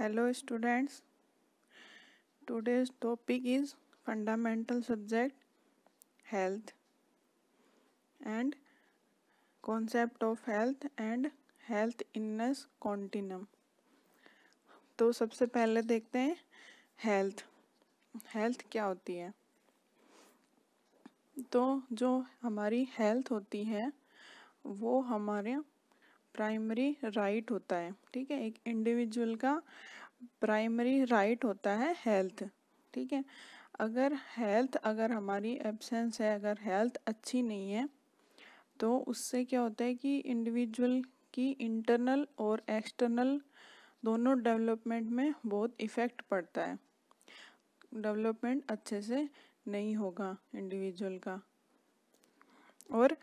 hello students today's topic is fundamental subject health and concept of health and health illness continuum तो सबसे पहले देखते हैं health health क्या होती है तो जो हमारी हेल्थ होती है वो हमारे प्राइमरी राइट होता है ठीक है एक इंडिविजुअल का प्राइमरी राइट होता है हेल्थ ठीक है अगर हेल्थ अगर हमारी एब्सेंस है अगर हेल्थ अच्छी नहीं है तो उससे क्या होता है कि इंडिविजुअल की इंटरनल और एक्सटर्नल दोनों डेवलपमेंट में बहुत इफ़ेक्ट पड़ता है डेवलपमेंट अच्छे से नहीं होगा इंडिविजुअल का और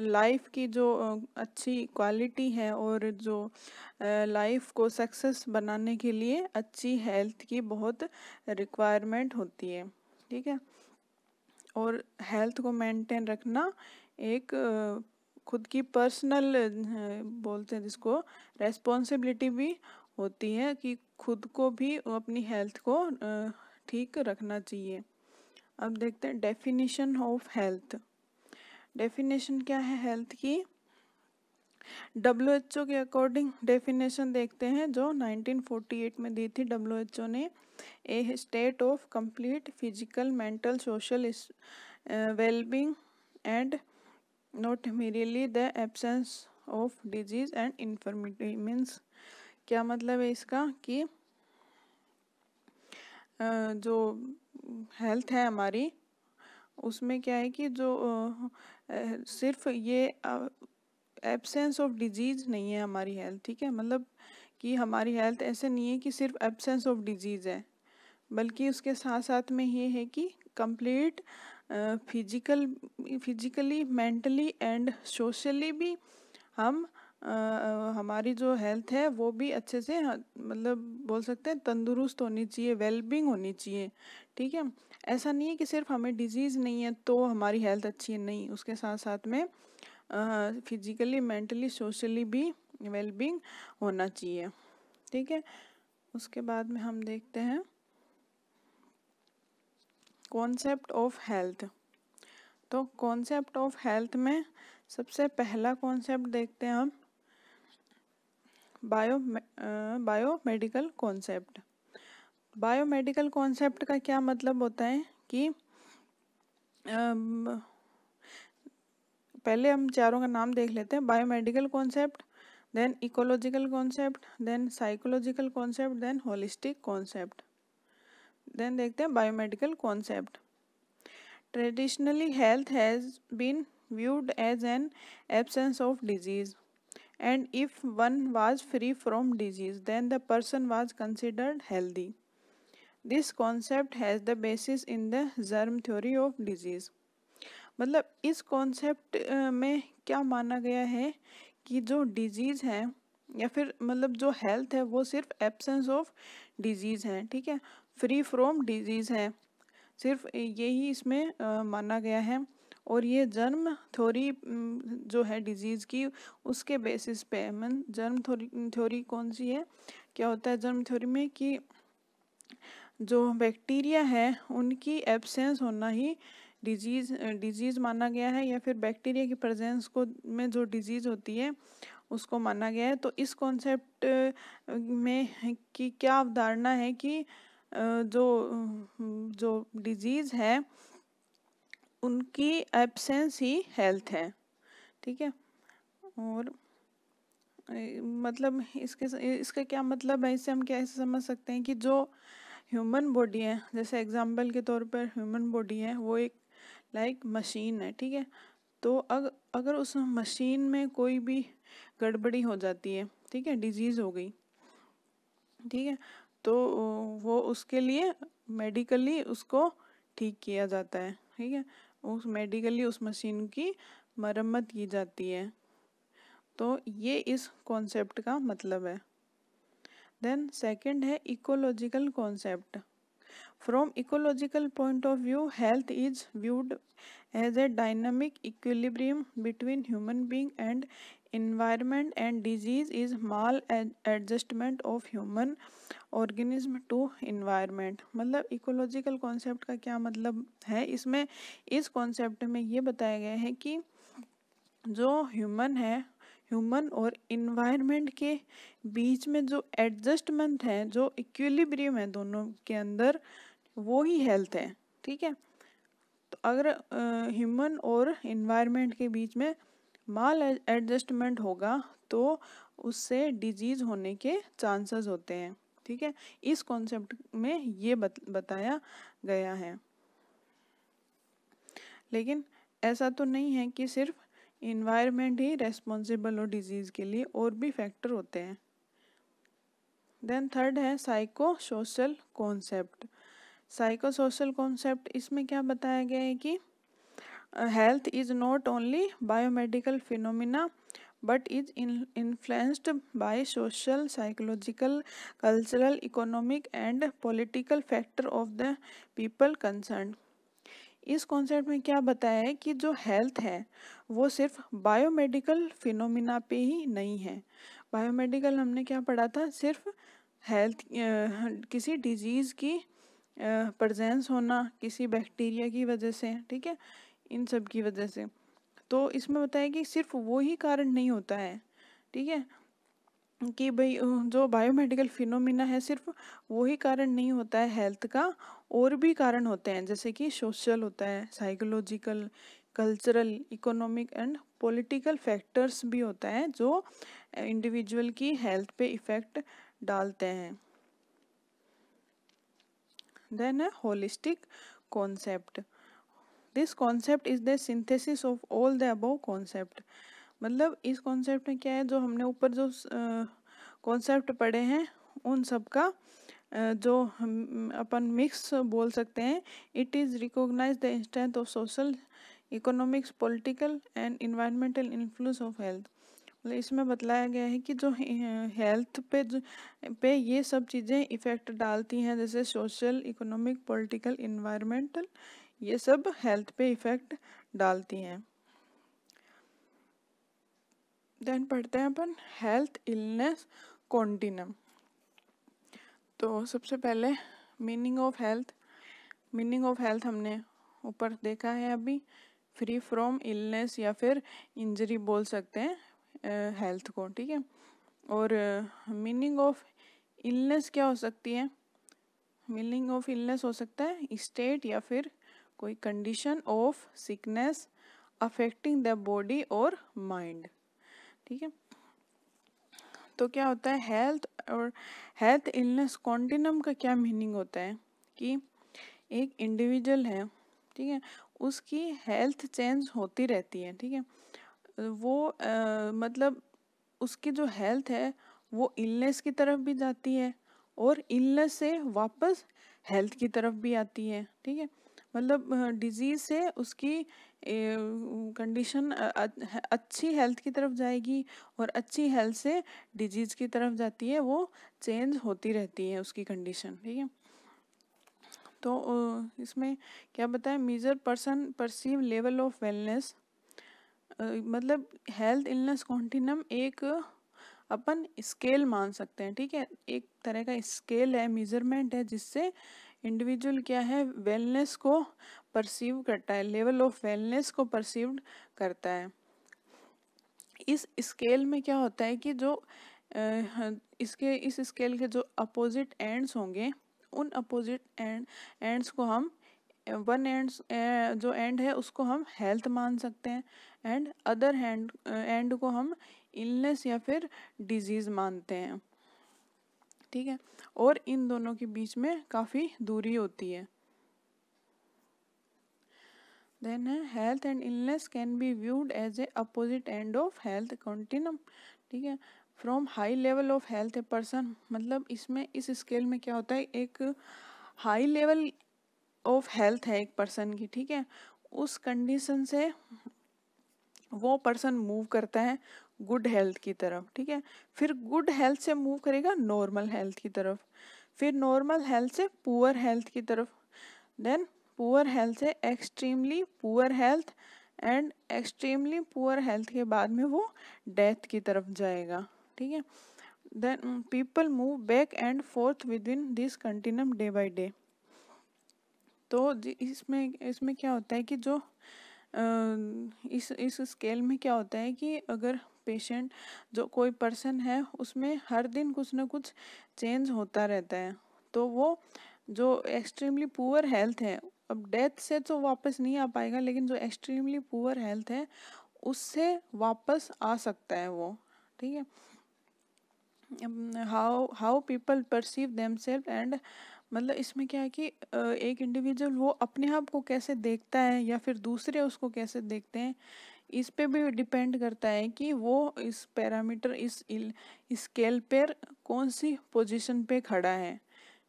लाइफ की जो अच्छी क्वालिटी है और जो लाइफ को सक्सेस बनाने के लिए अच्छी हेल्थ की बहुत रिक्वायरमेंट होती है ठीक है और हेल्थ को मेंटेन रखना एक खुद की पर्सनल बोलते हैं जिसको रेस्पॉन्सिबिलिटी भी होती है कि खुद को भी अपनी हेल्थ को ठीक रखना चाहिए अब देखते हैं डेफिनेशन ऑफ हेल्थ डेफिनेशन क्या है हेल्थ की डब्ल्यू एच ओ के अकॉर्डिंग डेफिनेशन देखते हैं जो 1948 में दी थी डब्ल्यू एच ओ ने a state of complete physical mental social wellbeing and not merely the absence of disease and infirmity means क्या मतलब है इसका कि uh, जो हेल्थ है हमारी उसमें क्या है कि जो सिर्फ ये एब्सेंस ऑफ डिजीज़ नहीं है हमारी हेल्थ ठीक है मतलब कि हमारी हेल्थ ऐसे नहीं है कि सिर्फ एब्सेंस ऑफ डिजीज़ है बल्कि उसके साथ साथ में ये है कि complete physical physically mentally and socially भी हम आ, हमारी जो हेल्थ है वो भी अच्छे से मतलब बोल सकते हैं तंदुरुस्त होनी चाहिए वेलबींग होनी चाहिए ठीक है ऐसा नहीं है कि सिर्फ हमें डिजीज़ नहीं है तो हमारी हेल्थ अच्छी है नहीं उसके साथ साथ में फिजिकली मेंटली सोशली भी वेलबींग होना चाहिए ठीक है उसके बाद में हम देखते हैं कॉन्सेप्ट ऑफ हेल्थ तो कॉन्सेप्ट ऑफ हेल्थ में सबसे पहला कॉन्सेप्ट देखते हैं हम bio biomedical concept biomedical concept का क्या मतलब होता है कि पहले हम चारों का नाम देख लेते हैं biomedical concept then ecological concept then psychological concept then holistic concept then देखते हैं biomedical concept traditionally health has been viewed as an absence of disease and if one was free from disease then the person was considered healthy this concept has the basis in the germ theory of disease मतलब इस concept में क्या माना गया है कि जो disease है या फिर मतलब जो हेल्थ है वो सिर्फ एब्सेंस ऑफ डिजीज़ है ठीक है फ्री फ्रॉम डिजीज़ है सिर्फ यही इसमें आ, माना गया है और ये जर्म थ्योरी जो है डिजीज़ की उसके बेसिस पे मन जर्म थ्योरी थ्योरी कौन सी है क्या होता है जर्म थ्योरी में कि जो बैक्टीरिया है उनकी एब्सेंस होना ही डिजीज़ डिजीज़ माना गया है या फिर बैक्टीरिया की प्रेजेंस को में जो डिजीज़ होती है उसको माना गया है तो इस कॉन्सेप्ट में की क्या अवधारणा है कि जो जो डिजीज़ है उनकी एब्सेंस ही हेल्थ है ठीक है और मतलब इसके इसका क्या मतलब है इससे हम क्या ऐसे समझ सकते हैं कि जो ह्यूमन बॉडी है जैसे एग्जाम्पल के तौर पर ह्यूमन बॉडी है वो एक लाइक मशीन है ठीक है तो अग, अगर उस मशीन में कोई भी गड़बड़ी हो जाती है ठीक है डिजीज़ हो गई ठीक है तो वो उसके लिए मेडिकली उसको ठीक किया जाता है ठीक है उस मेडिकली उस मशीन की मरम्मत की जाती है तो ये इस कॉन्सेप्ट का मतलब है देन सेकंड है ecological concept from ecological point of view health is viewed as a dynamic equilibrium between human being and and disease is maladjustment of human organism to environment मतलब ecological concept का क्या मतलब है इसमें इस concept में ये बताया गया है कि जो ह्यूमन है ह्यूमन और इन्वायरमेंट के बीच में जो एडजस्टमेंट है जो इक्विलिब्रियम है दोनों के अंदर वो ही हेल्थ है ठीक है तो अगर ह्यूमन और इन्वायरमेंट के बीच में माल एडजस्टमेंट होगा तो उससे डिजीज होने के चांसेस होते हैं ठीक है इस कॉन्सेप्ट में ये बत, बताया गया है लेकिन ऐसा तो नहीं है कि सिर्फ इन्वायरमेंट ही रेस्पॉन्सिबल हो डिजीज़ के लिए और भी फैक्टर होते हैं देन थर्ड है psychosocial concept psychosocial concept इसमें क्या बताया गया है कि health is not only biomedical phenomena but is influenced by social psychological cultural economic and political factor of the people concern इस कॉन्सेप्ट में क्या बताया है कि जो हेल्थ है वो सिर्फ बायोमेडिकल फिनोमिना पे ही नहीं है बायोमेडिकल हमने क्या पढ़ा था सिर्फ हेल्थ किसी डिजीज़ की प्रजेंस होना किसी बैक्टीरिया की वजह से ठीक है इन सब की वजह से तो इसमें बताया कि सिर्फ वो ही कारण नहीं होता है ठीक है कि भाई जो बायोमेडिकल फिनोमिना है सिर्फ वही कारण नहीं होता है हेल्थ का और भी कारण होते हैं जैसे कि सोशल होता है psychological cultural economic and political factors भी होता है जो इंडिविजुअल की हेल्थ पे इफ़ेक्ट डालते हैं देन है holistic concept this concept is the synthesis of all the above concept मतलब इस कॉन्सेप्ट में क्या है जो हमने ऊपर जो कॉन्सेप्ट पढ़े हैं उन सब का जो हम अपन मिक्स बोल सकते हैं it is recognise the strength of social economics political and environmental influence of health इसमें बतलाया गया है कि जो हेल्थ पे जो पे ये सब चीज़ें इफ़ेक्ट डालती हैं जैसे सोशल इकोनॉमिक पॉलिटिकल इन्वायरमेंटल ये सब हेल्थ पे इफ़ेक्ट डालती हैं देन पढ़ते हैं अपन हेल्थ इलनेस कॉन्टिनम तो सबसे पहले meaning of health meaning of health हमने ऊपर देखा है अभी फ्री फ्रॉम इलनेस या फिर इंजरी बोल सकते हैं हेल्थ को ठीक है और मीनिंग ऑफ इलनेस क्या हो सकती है मीनिंग ऑफ इलनेस हो सकता है स्टेट या फिर कोई condition of sickness affecting the body और माइंड ठीक है तो क्या होता है हेल्थ और हेल्थ इलनेस कॉन्टिनम का क्या मीनिंग होता है कि एक इंडिविजुअल है ठीक है उसकी हेल्थ चेंज होती रहती है ठीक है वो आ, मतलब उसकी जो हेल्थ है वो इलनेस की तरफ भी जाती है और इलनेस से वापस हेल्थ की तरफ भी आती है ठीक है मतलब डिजीज़ से उसकी कंडीशन अच्छी हेल्थ की तरफ जाएगी और अच्छी हेल्थ से डिजीज़ की तरफ जाती है वो चेंज होती रहती है उसकी कंडीशन ठीक है तो इसमें क्या बताएं measure person perceive level of wellness मतलब हेल्थ इलनेस कॉन्टिनम एक अपन स्केल मान सकते हैं ठीक है एक तरह का स्केल है मेजरमेंट है जिससे इंडिविजुअल क्या है वेलनेस को परसीव करता है लेवल ऑफ वेलनेस को परसीव करता है इस स्केल में क्या होता है कि जो इसके इस स्केल के जो अपोजिट एंड्स होंगे उन अपोजिट एंड एंड्स को हम वन एंड जो एंड है उसको हम हेल्थ मान सकते हैं एंड अदर हैंड एंड को हम इलनेस या फिर डिजीज मानते हैं ठीक है और इन दोनों के बीच में काफ़ी दूरी होती है देन है health and illness can be viewed as a opposite end of health continuum ठीक है from high level of health a person मतलब इसमें इस स्केल में क्या होता है एक हाई लेवल ऑफ हेल्थ है एक पर्सन की ठीक है उस कंडीशन से वो पर्सन मूव करता है गुड हेल्थ की तरफ ठीक है फिर गुड हेल्थ से मूव करेगा नॉर्मल हेल्थ की तरफ फिर नॉर्मल हेल्थ से पुअर हेल्थ की तरफ देन पुअर हेल्थ से extremely poor health and extremely poor health के बाद में वो डेथ की तरफ जाएगा ठीक है then people move back and forth within this continuum day by day तो इसमें इसमें क्या होता है कि जो इस इस स्केल में क्या होता है कि अगर पेशेंट जो कोई पर्सन है उसमें हर दिन कुछ ना कुछ चेंज होता रहता है तो वो जो एक्सट्रीमली पुअर हेल्थ है अब डेथ से तो वापस नहीं आ पाएगा लेकिन जो एक्सट्रीमली पुअर हेल्थ है उससे वापस आ सकता है वो ठीक है how how people perceive them self and मतलब इसमें क्या है कि एक इंडिविजुअल वो अपने आप हाँ को कैसे देखता है या फिर दूसरे उसको कैसे देखते हैं इस पे भी डिपेंड करता है कि वो इस पैरामीटर इस स्केल पर कौन सी पोजीशन पे खड़ा है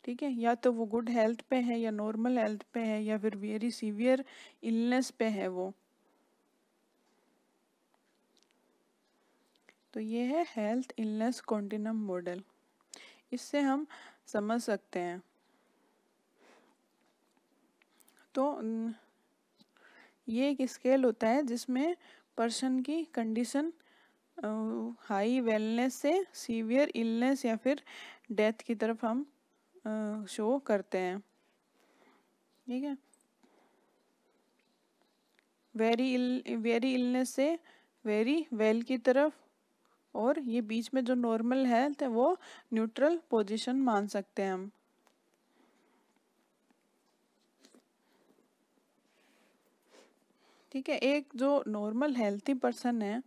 ठीक है या तो वो गुड हेल्थ पे है या नॉर्मल हेल्थ पे है या फिर वेरी सीवियर इलनेस पे है वो तो ये है हेल्थ इलनेस कॉन्टिनम मॉडल इससे हम समझ सकते हैं तो ये एक स्केल होता है जिसमें पर्सन की कंडीशन हाई वेलनेस से सीवियर इलनेस या फिर डेथ की तरफ हम शो करते हैं ठीक है वेरी इल वेरी इलनेस से वेरी वेल की तरफ और ये बीच में जो नॉर्मल हेल्थ है वो न्यूट्रल पोजीशन मान सकते हैं हम ठीक है एक जो नॉर्मल हेल्थी पर्सन है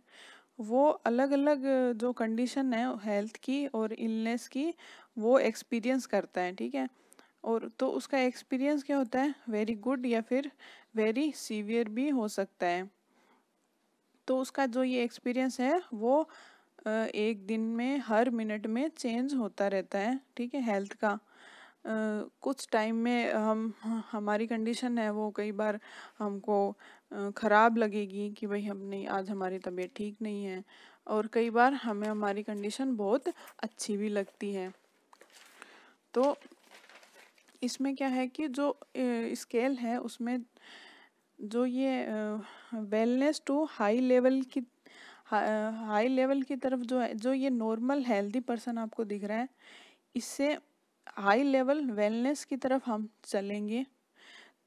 वो अलग अलग जो कंडीशन है हेल्थ की और इलनेस की वो एक्सपीरियंस करता है ठीक है और तो उसका एक्सपीरियंस क्या होता है वेरी गुड या फिर वेरी सीवियर भी हो सकता है तो उसका जो ये एक्सपीरियंस है वो एक दिन में हर मिनट में चेंज होता रहता है ठीक है हेल्थ का कुछ टाइम में हम हमारी कंडीशन है वो कई बार हमको ख़राब लगेगी कि भाई हमने आज हमारी तबीयत ठीक नहीं है और कई बार हमें हमारी कंडीशन बहुत अच्छी भी लगती है तो इसमें क्या है कि जो स्केल है उसमें जो ये वेलनेस टू हाई लेवल की हाई लेवल की तरफ जो है जो ये नॉर्मल हेल्दी पर्सन आपको दिख रहा है इससे हाई लेवल वेलनेस की तरफ हम चलेंगे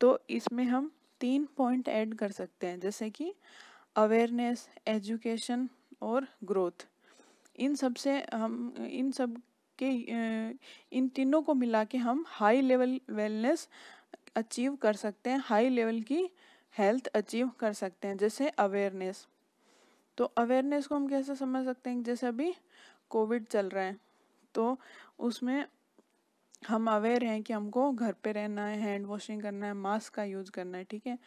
तो इसमें हम तीन पॉइंट ऐड कर सकते हैं जैसे कि अवेयरनेस एजुकेशन और ग्रोथ इन सब से हम इन सब के इन तीनों को मिला के हम हाई लेवल वेलनेस अचीव कर सकते हैं हाई लेवल की हेल्थ अचीव कर सकते हैं जैसे अवेयरनेस तो अवेयरनेस को हम कैसे समझ सकते हैं जैसे अभी कोविड चल रहा है तो उसमें हम अवेयर हैं कि हमको घर पे रहना है हैंड वॉशिंग करना है मास्क का यूज़ करना है ठीक है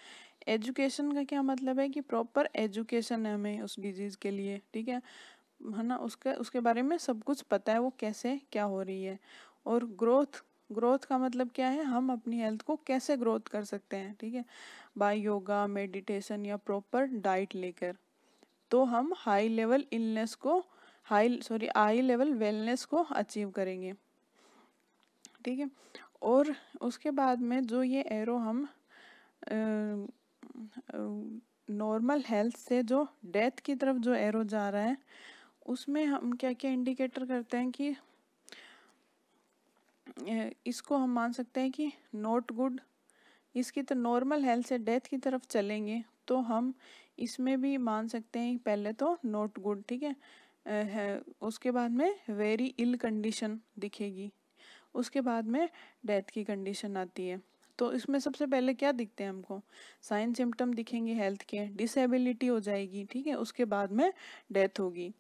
एजुकेशन का क्या मतलब है कि प्रॉपर एजुकेशन है हमें उस डिजीज़ के लिए ठीक है है ना उसके उसके बारे में सब कुछ पता है वो कैसे क्या हो रही है और ग्रोथ ग्रोथ का मतलब क्या है हम अपनी हेल्थ को कैसे ग्रोथ कर सकते हैं ठीक है बाय योगा मेडिटेशन या प्रॉपर डाइट लेकर तो हम हाई लेवल इलनेस को high sorry high level wellness को अचीव करेंगे ठीक है और उसके बाद में जो ये एरो हम नॉर्मल हेल्थ से जो डेथ की तरफ जो एरो जा रहा है उसमें हम क्या क्या इंडिकेटर करते हैं कि इसको हम मान सकते हैं कि नॉट गुड इसकी तो नॉर्मल हेल्थ से डेथ की तरफ चलेंगे तो हम इसमें भी मान सकते हैं पहले तो नॉट गुड ठीक है उसके बाद में वेरी इल कंडीशन दिखेगी उसके बाद में डेथ की कंडीशन आती है तो इसमें सबसे पहले क्या दिखते हैं हमको साइन सिम्टम दिखेंगे हेल्थ के डिसेबिलिटी हो जाएगी ठीक है उसके बाद में डेथ होगी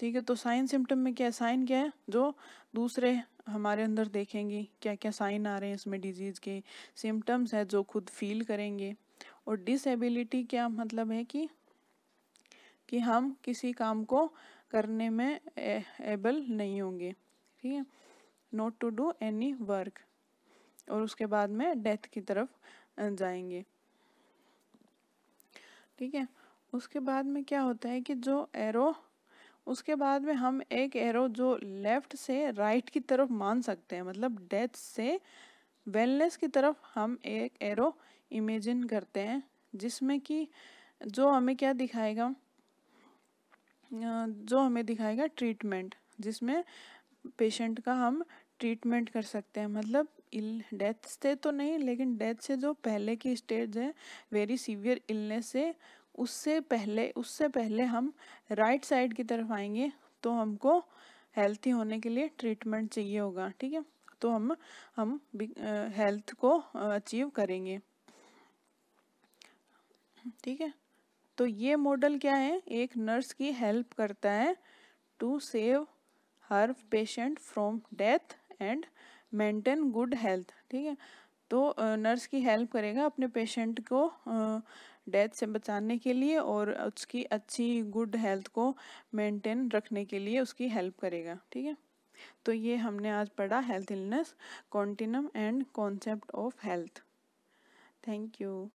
ठीक है तो साइन सिम्टम में क्या साइन क्या है जो दूसरे हमारे अंदर देखेंगे क्या क्या साइन आ रहे हैं इसमें डिजीज़ के सिम्टम्स है जो खुद फील करेंगे और डिसेबिलिटी क्या मतलब है कि कि हम किसी काम को करने में एबल नहीं होंगे ठीक है not to do any work और उसके बाद में डेथ की तरफ जाएंगे ठीक है उसके बाद में क्या होता है कि जो एरो उसके बाद में हम एक एरो जो लेफ्ट से राइट की तरफ मान सकते हैं मतलब डेथ से वेलनेस की तरफ हम एक एरो इमेजिन करते हैं जिसमें कि जो हमें क्या दिखाएगा जो हमें दिखाएगा ट्रीटमेंट जिसमें पेशेंट का हम ट्रीटमेंट कर सकते हैं मतलब डेथ से तो नहीं लेकिन डेथ से जो पहले की स्टेज है वेरी सीवियर इलनेस से उससे पहले उससे पहले हम राइट साइड की तरफ आएंगे तो हमको हेल्थी होने के लिए ट्रीटमेंट चाहिए होगा ठीक है तो हम हम हेल्थ को अचीव करेंगे ठीक है तो ये मॉडल क्या है एक नर्स की हेल्प करता है to save her patient from death and maintain good health ठीक है तो नर्स की हेल्प करेगा अपने पेशेंट को डेथ से बचाने के लिए और उसकी अच्छी गुड हेल्थ को मेंटेन रखने के लिए उसकी हेल्प करेगा ठीक है तो ये हमने आज पढ़ा health illness continuum and concept of health thank you